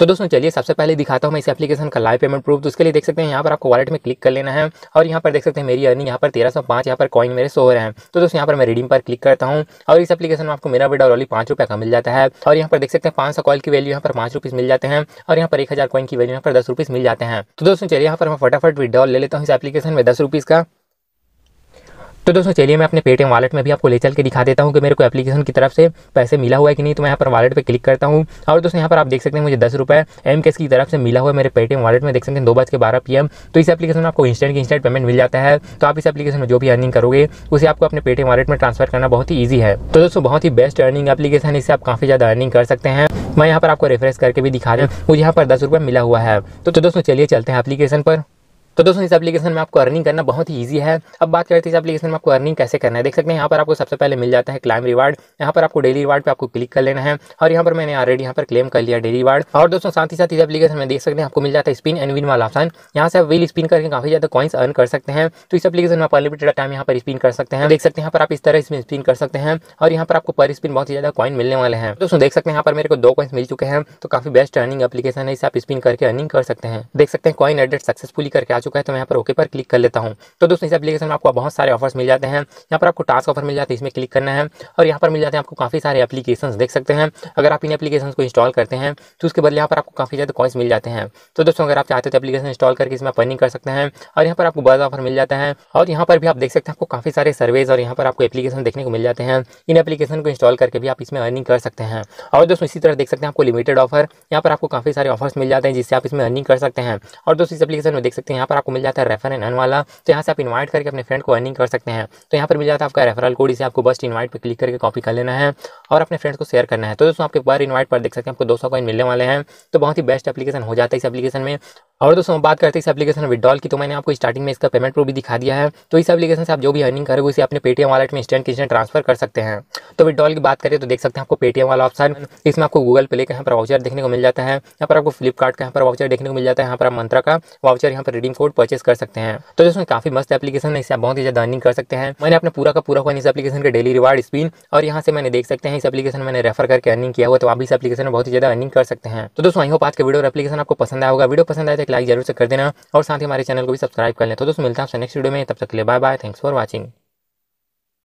तो दोस्तों चलिए सबसे पहले दिखाता हूँ मैं इस एप्लीकेशन का लाइव पेमेंट प्रूफ तो उसके लिए देख सकते हैं यहाँ पर आपको वॉलेट में क्लिक कर लेना है और यहाँ पर देख सकते हैं मेरी अर्निंग यहाँ पर तेरह सौ पाँच यहाँ पर कॉइन मेरे सो रहे हैं तो दोस्तों यहाँ पर मैं रिडीम पर क्लिक करता हूँ और इस एप्लीकेशन में आपको मेरा बेटा ऑली पाँच रुपये का मिल जाता है और यहाँ पर देख सकते हैं पाँच सौ कॉल की वैल्यू यहाँ पर पाँच मिल जाते हैं और यहाँ पर एक हज़ार कॉइन की वैल्यू यहाँ पर दस रुपीज़ मिल जाते हैं तो दोस्तों चलिए यहाँ पर मैं फटाफट विड्रॉल ले लेता हूँ इस एप्लीकेशन में दस रुपीज़ का तो दोस्तों चलिए मैं अपने पेटीएम वालेट में भी आपको ले चल के दिखा देता हूँ कि मेरे को एप्लीकेशन की तरफ से पैसे मिला हुआ है कि नहीं तो मैं यहाँ पर वालेट पर क्लिक करता हूँ और दोस्तों यहाँ पर आप देख सकते हैं मुझे दस रुपये एम केस की तरफ से मिला हुआ है मेरे पेटीएम वालेट में देख सकते हैं दो बज के बारह पी एम तो इस एप्लीकेशन में आपको इंस्टेंट की इंस्टेंट पेमेंट मिल जाता है तो आप इस एप्लीकेशन में जो भी अर्निंग करोगे उसे आपको अपने पेटीएम वालेट में ट्रांसफर करना बहुत ही ईजी है तो दोस्तों बहुत ही बेस्ट अर्निंग एप्लीकेशन इससे आप काफ़ी ज़्यादा अर्निंग कर सकते हैं मैं यहाँ पर आपको रेफरेंस करके भी दिखा हूँ मुझे यहाँ पर दस रुपये मिला हुआ है तो, तो दोस्तों चलिए चलते हैं एप्लीकेशन पर तो दोस्तों इस एप्लीकेशन में आपको अर्निंग करना बहुत ही ईजी है अब बात करते हैं तो इस एप्लीकेशन में आपको अर्निंग कैसे करना है देख सकते हैं यहाँ पर आपको सबसे पहले मिल जाता है क्लाइम रिवार्ड यहाँ पर आपको डेली रिवार्ड पर आपको क्लिक कर लेना है और यहाँ पर मैंने ऑलरेडी यहाँ पर क्लेम कर लिया डेली रिवार्ड और दोस्तों साथ ही साथ इस एप्लीकेशन में देख सकते हैं आपको मिल जाता है स्पिन एंड विन वाला ऑप्शन यहाँ से आप विल स्पिन करके काफी ज़्यादा कॉइन्स अर्न कर सकते हैं तो इस एप्लीकेशन में आप अनलिमिटेड टाइम यहाँ पर स्पिन कर सकते हैं देख सकते हैं यहाँ पर आप इस तरह इसमें स्पिन कर सकते हैं और यहाँ पर आपको पर स्पिन बहुत ही ज़्यादा कॉइन मिलने वाले हैं दोस्तों देख सकते हैं यहाँ पर मेरे को दो कॉइन्स मिल चुके हैं तो काफी बेस्ट अर्निंग एप्लीकेशन है इसे आप स्पिन करके अर्निंग कर सकते हैं देख सकते हैं कॉइन एडेड सक्सेसफुली करके आ चुका है तो मैं यहाँ पर ओके पर क्लिक कर लेता हूँ तो दोस्तों इस एप्लीकेशन में आपको बहुत सारे ऑफर्स मिल जाते हैं यहाँ पर आपको टास्क ऑफर मिल जाते हैं इसमें क्लिक करना है और यहाँ पर मिल जाते हैं आपको काफ़ी सारे एप्लीकेशन देख सकते हैं अगर आप इन एप्लीकेशन को इंस्टॉल करते हैं तो उसके बदले यहाँ पर आपको काफ़ी ज़्यादा कॉइन्स मिल जाते हैं तो दोस्तों अगर आप चाहते तो एप्लीकेशन इंस्टॉल करके इसमें अर्निंग कर सकते हैं और यहाँ पर आपको बड़ा ऑफर मिल जाता है और यहाँ पर भी आप देख सकते हैं आपको काफ़ी सारे सर्वेज और यहाँ पर आपको एप्लीकेशन देखने को मिल जाते हैं इन एप्लीकेशन को इंस्टॉल करके भी आप इसमें अर्निंग कर सकते हैं और दोस्तों इसी तरह देख सकते हैं आपको लिमिटेड ऑफर यहाँ पर आपको काफ़ी सारे ऑफर्स मिल जाते हैं जिससे आप इसमें अर्निंग कर सकते हैं और दोस्तों इस एप्लीकेशन में देख सकते हैं पर आपको मिल जाता है रेफर एंड अन वाला तो यहाँ से आप इन्वाइट करके अपने फ्रेंड को अर्निंग कर सकते हैं तो यहाँ पर मिल जाता है आपका रेफरल कोड इसे आपको बस्ट इन्वाइट पर क्लिक करके कॉपी कर लेना है और अपने फ्रेंड को शेयर करना है तो दोस्तों आपके बार इन्वाइट पर देख सकते हैं आपको दो सौ मिलने वाले हैं तो बहुत ही बेस्ट एप्लीकेशन हो जाता है इस एप्लीकेशन में और दोस्तों हम बात करते हैं इस एप्लीकेशन विड्रॉल की तो मैंने आपको स्टार्टिंग में इसका पेमेंट प्रूफ भी दिखा दिया है तो इस एप्लीकेशन से आप जो भी अर्निंग करोगे उसे अपने पेटीएम वालेट में इंस्टेंट इंस्टेंट ट्रांसफर कर सकते हैं तो विड्रॉल की बात करें तो देख सकते हैं आपको पेटीएम वाला ऑप्शन इसमें आपको गूगल पे का यहाँ पर वाउचर देखने को मिल जाता है यहाँ पर आपको फ्लिपकार्ट का यहाँ पर वाउचर देखने को मिल जाता है यहाँ पर आप मंत्रा का वाउचर यहाँ पर रिडीम कोड परचेस कर सकते हैं तो दोस्तों काफी मस्त एप्लीकेशन है इससे आप बहुत ही ज्यादा अर्निंग कर सकते हैं मैंने अपने पूरा का पूरा हुआ इस एप्लीकेशन का डेली रिवार्ड स्पिन और यहाँ से मैंने देख सकते हैं इस एप्लीकेशन मैंने रेफर करके अर्निंग किया हुआ तो आप इस एप्लीकेशन में बहुत ही ज्यादा अर्निंग कर सकते हैं तो दोस्तों आई होप आज वीडियो एप्लीकेशन आपको पसंद आया होगा वीडियो पसंद आया तो लाइक जरूर से कर देना और साथ ही हमारे चैनल को भी सब्सक्राइब कर लें तो दोस्तों मिलता है आपसे नेक्स्ट वीडियो में तब तक के लिए bye bye thanks for watching